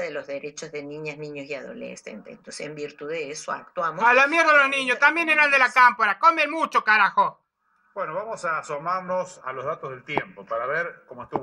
de los derechos de niñas, niños y adolescentes. Entonces, en virtud de eso, actuamos. A la mierda los niños, también en el de la cámpora, comen mucho, carajo. Bueno, vamos a asomarnos a los datos del tiempo para ver cómo estuvo.